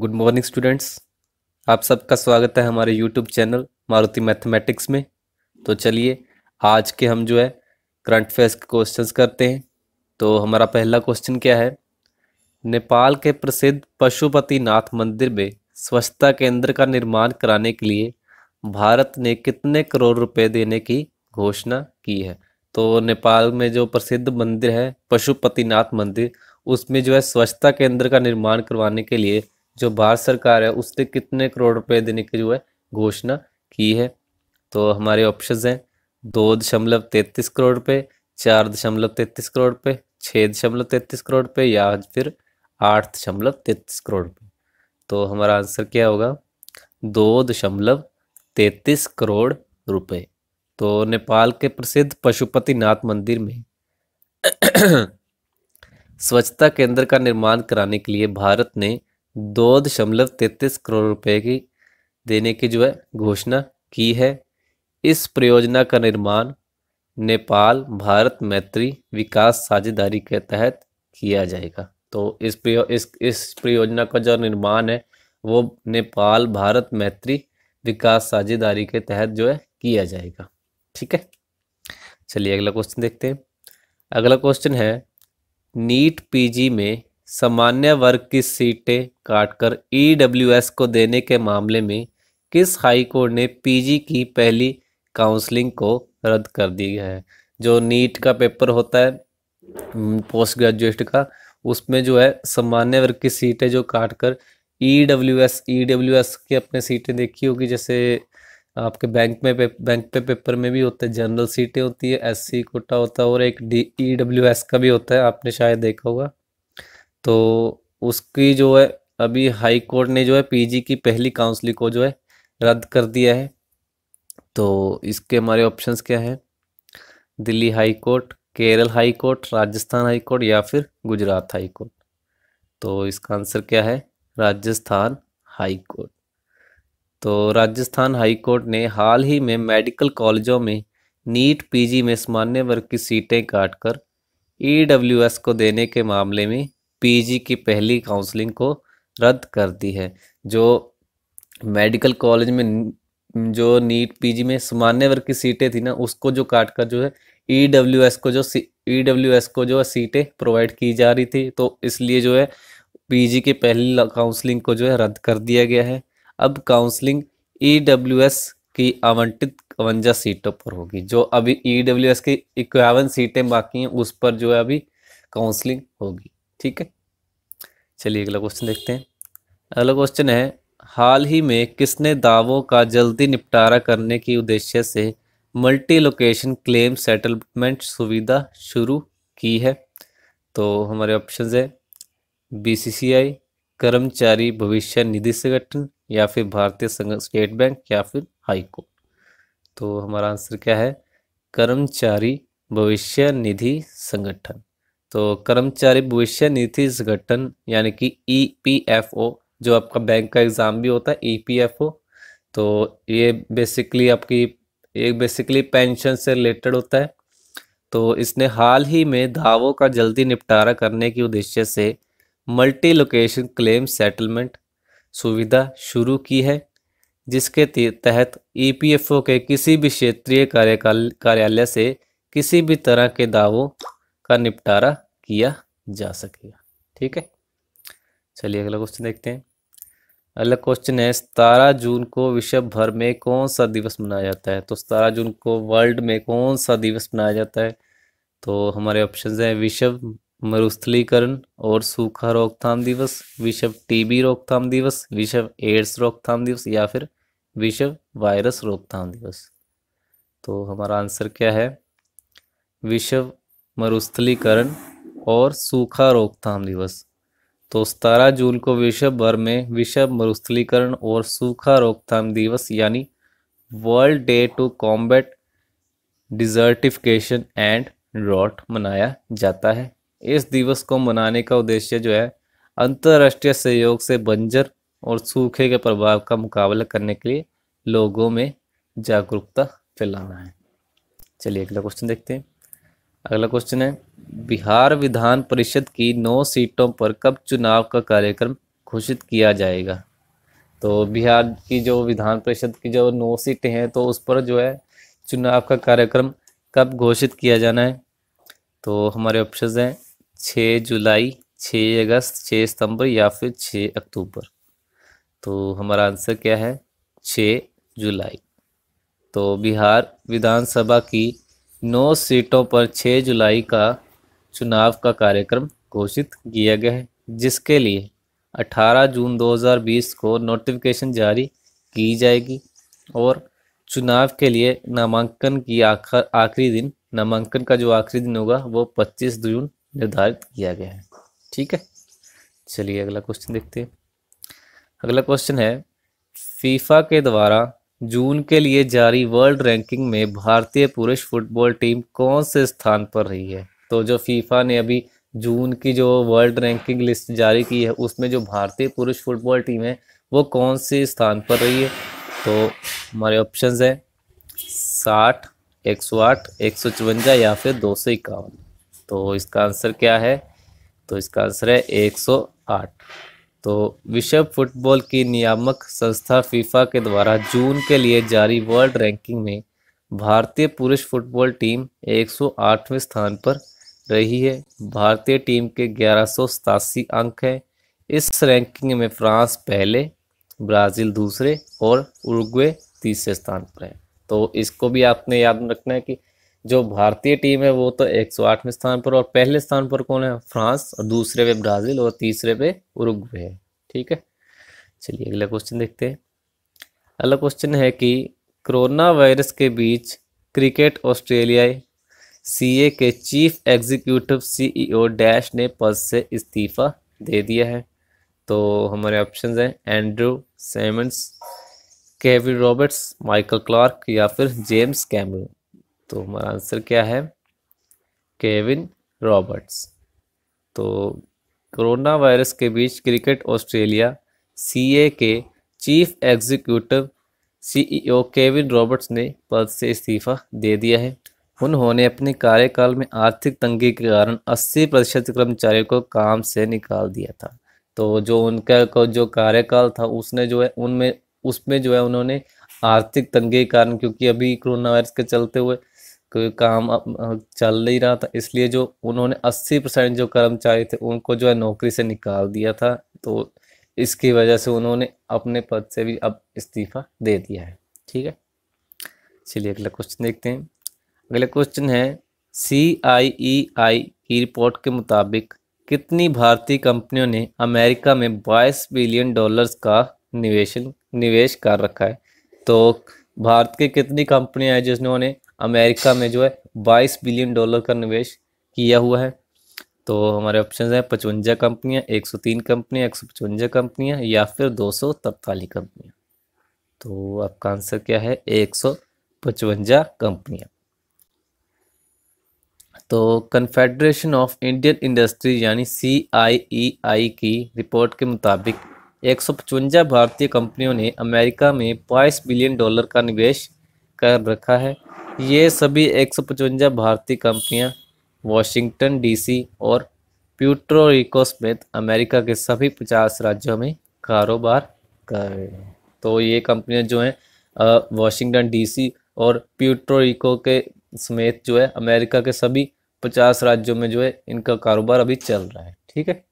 good morning students आप सबका स्वागत है हमारे यूट्यूब चैनल मारुति मैथमेटिक्स में तो चलिए आज के हम जो है करंट अफेयर्स के क्वेश्चंस करते हैं तो हमारा पहला क्वेश्चन क्या है नेपाल के प्रसिद्ध पशुपति नाथ मंदिर में स्वच्छता केंद्र का निर्माण कराने के लिए भारत ने कितने करोड़ रुपए देने की घोषणा की है तो नेपाल में जो प्रसिद्ध मंदिर है पशुपतिनाथ मंदिर उसमें जो है स्वच्छता केंद्र का निर्माण करवाने के लिए जो भारत सरकार है उसने कितने करोड़ रुपए देने की जो है घोषणा की है तो हमारे ऑप्शंस हैं दो दशमलव तैतीस करोड़ रुपये चार दशमलव तैतीस करोड़ रुपये छः दशमलव तैतीस करोड़ रुपये या फिर आठ दशमलव तैतीस करोड़ रुपये तो हमारा आंसर क्या होगा दो दशमलव तैतीस करोड़ रुपए तो नेपाल के प्रसिद्ध पशुपतिनाथ मंदिर में स्वच्छता केंद्र का निर्माण कराने के लिए भारत ने दो दशमलव तैतीस करोड़ रुपए की देने की जो है घोषणा की है इस परियोजना का निर्माण नेपाल भारत मैत्री विकास साझेदारी के तहत किया जाएगा तो इस प्रयो इस इस परियोजना का जो निर्माण है वो नेपाल भारत मैत्री विकास साझेदारी के तहत जो है किया जाएगा ठीक है चलिए अगला क्वेश्चन देखते हैं अगला क्वेश्चन है नीट पीजी में सामान्य वर्ग की सीटें काटकर ईडब्ल्यूएस e को देने के मामले में किस हाई कोर्ट ने पीजी की पहली काउंसलिंग को रद्द कर दी है जो नीट का पेपर होता है पोस्ट ग्रेजुएट का उसमें जो है सामान्य वर्ग की सीटें जो काट कर E e W S E e W S की अपने सीटें देखी होगी जैसे आपके बैंक में पे, बैंक पे पेपर में भी होते हैं जनरल सीटें होती है एस सी कोटा होता है और एक डी ई डब्ल्यू एस का भी होता है आपने शायद देखा होगा तो उसकी जो है अभी हाई कोर्ट ने जो है पीजी की पहली काउंसलिंग को जो है रद्द कर दिया है तो इसके हमारे ऑप्शंस क्या हैं Delhi high court Kerala high court Rajasthan high court या फिर गुजरात हाई कोर्ट तो इसका आंसर क्या है राजस्थान हाई कोर्ट तो राजस्थान हाई कोर्ट ने हाल ही में मेडिकल कॉलेजों में नीट पीजी में सामान्य वर्ग की सीटें काटकर ईडब्ल्यूएस e को देने के मामले में पीजी की पहली काउंसलिंग को रद्द कर दी है जो मेडिकल कॉलेज में जो नीट पीजी में सामान्य वर्ग की सीटें थी ना उसको जो काट कर जो है ई e को जो ई e को जो है सीटें प्रोवाइड की जा रही थी तो इसलिए जो है पीजी की पहली काउंसलिंग को जो है रद्द कर दिया गया है अब काउंसलिंग ई e की आवंटित इकवंजा सीटों पर होगी जो अभी ई की इक्यावन सीटें बाकी हैं उस पर जो है अभी काउंसलिंग होगी ठीक है चलिए अगला क्वेश्चन देखते हैं अगला क्वेश्चन है हाल ही में किसने दावों का जल्दी निपटारा करने के उद्देश्य से मल्टी लोकेशन क्लेम सेटलमेंट सुविधा शुरू की है तो हमारे ऑप्शंस है बीसीसीआई कर्मचारी भविष्य निधि संगठन या फिर भारतीय स्टेट बैंक या फिर हाईकोर्ट तो हमारा आंसर क्या है कर्मचारी भविष्य निधि संगठन तो कर्मचारी भविष्य निधि संगठन यानी कि ई पी एफ ओ जो आपका बैंक का एग्ज़ाम भी होता है ई पी एफ ओ तो ये बेसिकली आपकी ये बेसिकली पेंशन से रिलेटेड होता है तो इसने हाल ही में दावों का जल्दी निपटारा करने के उद्देश्य से मल्टी लोकेशन क्लेम सेटलमेंट सुविधा शुरू की है जिसके तहत ईपीएफओ e के किसी भी क्षेत्रीय कार्यकाल कार्यालय से किसी भी तरह के दावों का निपटारा किया जा सकेगा ठीक है चलिए अगला क्वेश्चन देखते हैं अगला क्वेश्चन है सतारह जून को विश्व भर में कौन सा दिवस मनाया जाता है तो सतारह जून को वर्ल्ड में कौन सा दिवस मनाया जाता है तो हमारे ऑप्शन हैं विश्व मरुस्थलीकरण और सूखा रोकथाम दिवस विश्व टीबी रोकथाम दिवस विश्व एड्स रोकथाम दिवस या फिर विश्व वायरस रोकथाम दिवस तो हमारा आंसर क्या है विश्व मरुस्थलीकरण और सूखा रोकथाम दिवस तो सतारह जून को विश्व भर में विश्व मरुस्थलीकरण और सूखा रोकथाम दिवस यानी world day to combat desertification and drought मनाया जाता है इस दिवस को मनाने का उद्देश्य जो है अंतर्राष्ट्रीय सहयोग से बंजर और सूखे के प्रभाव का मुकाबला करने के लिए लोगों में जागरूकता फैलाना है चलिए अगला क्वेश्चन देखते हैं अगला क्वेश्चन है बिहार विधान परिषद की नौ सीटों पर कब चुनाव का कार्यक्रम घोषित किया जाएगा तो बिहार की जो विधान परिषद की जो नौ सीटें हैं तो उस पर जो है चुनाव का कार्यक्रम कब घोषित किया जाना है तो हमारे ऑप्शन हैं छः जुलाई छः अगस्त छः सितंबर या फिर छः अक्टूबर तो हमारा आंसर क्या है छः जुलाई तो बिहार विधानसभा की नौ सीटों पर 6 जुलाई का चुनाव का कार्यक्रम घोषित किया गया है जिसके लिए 18 जून 2020 को नोटिफिकेशन जारी की जाएगी और चुनाव के लिए नामांकन की आखिर आखिरी दिन नामांकन का जो आखिरी दिन होगा वो 25 जून निर्धारित किया गया है ठीक है चलिए अगला क्वेश्चन देखते हैं अगला क्वेश्चन है फीफा के द्वारा जून के लिए जारी वर्ल्ड रैंकिंग में भारतीय पुरुष फुटबॉल टीम कौन से स्थान पर रही है तो जो फीफा ने अभी जून की जो वर्ल्ड रैंकिंग लिस्ट जारी की है उसमें जो भारतीय पुरुष फुटबॉल टीम है वो कौन से स्थान पर रही है तो हमारे ऑप्शन हैं साठ एक सौ आठ एक सौ चौवंजा या फिर दो सौ इक्यावन तो इसका आंसर क्या है तो इसका आंसर है एक सौ आठ तो विश्व फुटबॉल की नियामक संस्था फीफा के द्वारा जून के लिए जारी वर्ल्ड रैंकिंग में भारतीय पुरुष फुटबॉल टीम 108वें स्थान पर रही है भारतीय टीम के ग्यारह अंक हैं इस रैंकिंग में फ्रांस पहले ब्राज़ील दूसरे और उर्गवे तीसरे स्थान पर है तो इसको भी आपने याद रखना है कि जो भारतीय टीम है वो तो एक सौ आठवें स्थान पर और पहले स्थान पर कौन है फ्रांस और दूसरे पे ब्राज़ील और तीसरे पे उरुग्वे है ठीक है चलिए अगला क्वेश्चन देखते हैं अगला क्वेश्चन है कि कोरोना वायरस के बीच क्रिकेट ऑस्ट्रेलियाई सीए के chief executive CEO e dash ने पद से इस्तीफा दे दिया है तो हमारे ऑप्शन हैं Andrew Symonds Kevin Roberts Michael Clarke या फिर जेम्स कैमरून तो हमारा आंसर क्या है केविन रॉबर्ट्स तो कोरोना वायरस के बीच क्रिकेट ऑस्ट्रेलिया सीए के chief executive CEO Kevin Roberts ने पद से इस्तीफा दे दिया है उन्होंने अपने कार्यकाल में आर्थिक तंगी के कारण 80 प्रतिशत कर्मचारियों को काम से निकाल दिया था तो जो उनका जो कार्यकाल था उसने जो है उनमें उसमें जो है उन्होंने आर्थिक तंगी के कारण क्योंकि अभी कोरोना वायरस के चलते हुए कोई काम अब चल नहीं रहा था इसलिए जो उन्होंने 80 परसेंट जो कर्मचारी थे उनको जो है नौकरी से निकाल दिया था तो इसकी वजह से उन्होंने अपने पद से भी अब इस्तीफा दे दिया है ठीक है चलिए अगला क्वेश्चन देखते हैं अगला क्वेश्चन है सी आई ई आई की रिपोर्ट के मुताबिक कितनी भारतीय कंपनियों ने अमेरिका में बाईस बिलियन डॉलर्स का निवेशन निवेश कर रखा है तो भारत की कितनी कंपनियां हैं जिसने उन्होंने अमेरिका में जो है बाईस बिलियन डॉलर का निवेश किया हुआ है तो हमारे ऑप्शन हैं पचवंजा कंपनियां एक सौ तीन कंपनियाँ एक सौ पचवंजा कंपनियाँ या फिर दो सौ तरतालीस कंपनियाँ तो आपका आंसर क्या है एक सौ पचवंजा कंपनियाँ तो कन्फेडरेशन ऑफ इंडियन इंडस्ट्री यानी सी आई ई आई की रिपोर्ट के मुताबिक एक भारतीय कंपनियों ने अमेरिका में बाईस बिलियन डॉलर का निवेश कर रखा है ये सभी एक भारतीय कंपनियां वाशिंगटन डीसी और प्यूट्रोरिको समेत अमेरिका के सभी 50 राज्यों में कारोबार कर रहे हैं तो ये कंपनियां जो हैं वाशिंगटन डीसी और प्यूट्रोरिको के समेत जो है अमेरिका के सभी 50 राज्यों में जो है इनका कारोबार अभी चल रहा है ठीक है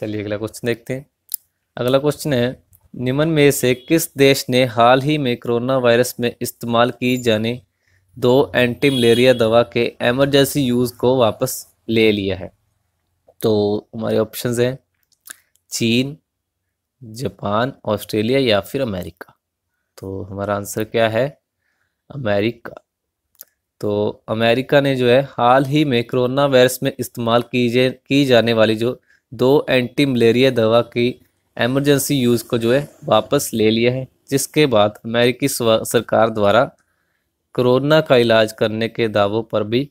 चलिए अगला क्वेश्चन देखते हैं अगला क्वेश्चन है निम्न में से किस देश ने हाल ही में कोरोना वायरस में इस्तेमाल की जाने दो एंटी मलेरिया दवा के एमरजेंसी यूज़ को वापस ले लिया है तो हमारे ऑप्शंस हैं चीन जापान ऑस्ट्रेलिया या फिर अमेरिका तो हमारा आंसर क्या है अमेरिका तो अमेरिका ने जो है हाल ही में कोरोना वायरस में इस्तेमाल की, की जाने वाली जो दो एंटी मलेरिया दवा की एमरजेंसी यूज़ को जो है वापस ले लिया है जिसके बाद अमेरिकी सरकार द्वारा कोरोना का इलाज करने के दावों पर भी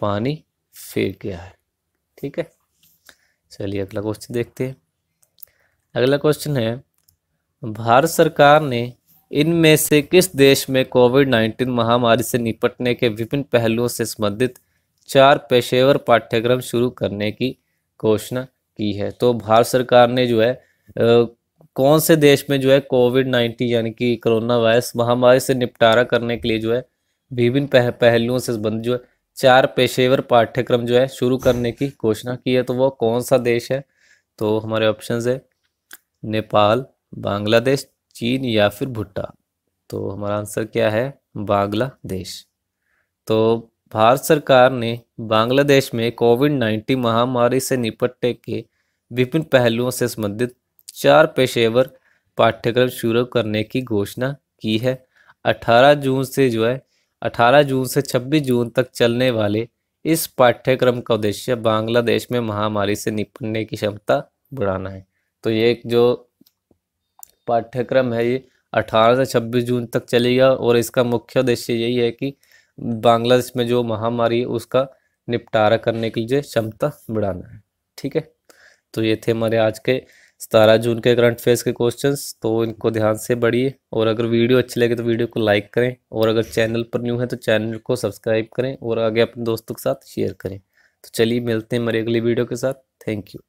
पानी फेर गया है ठीक है चलिए अगला क्वेश्चन देखते हैं अगला क्वेश्चन है भारत सरकार ने इनमें से किस देश में कोविड नाइन्टीन महामारी से निपटने के विभिन्न पहलुओं से संबंधित चार पेशेवर पाठ्यक्रम शुरू करने की घोषणा की है तो भारत सरकार ने जो है कौन से देश में जो है कोविड नाइन्टीन यानी कि कोरोना वायरस महामारी से निपटारा करने के लिए जो है विभिन्न पह, पहलुओं से संबंधित जो है चार पेशेवर पाठ्यक्रम जो है शुरू करने की घोषणा की है तो वो कौन सा देश है तो हमारे ऑप्शन है नेपाल बांग्लादेश चीन या फिर भुट्टा तो हमारा आंसर क्या है बांग्लादेश तो भारत सरकार ने बांग्लादेश में कोविड नाइन्टीन महामारी से निपटने के विभिन्न पहलुओं से संबंधित चार पेशेवर पाठ्यक्रम शुरू करने की घोषणा की है 18 जून से जो है 18 जून से 26 जून तक चलने वाले इस पाठ्यक्रम का उद्देश्य बांग्लादेश में महामारी से निपटने की क्षमता बढ़ाना है तो ये जो पाठ्यक्रम है ये 18 से 26 जून तक चलेगा और इसका मुख्य उद्देश्य यही है कि बांग्लादेश में जो महामारी है उसका निपटारा करने के लिए क्षमता बढ़ाना है ठीक है तो ये थे हमारे आज के सतारह जून के करंट अफेयर्स के क्वेश्चंस तो इनको ध्यान से बढ़िए और अगर वीडियो अच्छी लगे तो वीडियो को लाइक करें और अगर चैनल पर न्यू है तो चैनल को सब्सक्राइब करें और आगे अपने दोस्तों के साथ शेयर करें तो चलिए मिलते हैं मेरे अगली वीडियो के साथ थैंक यू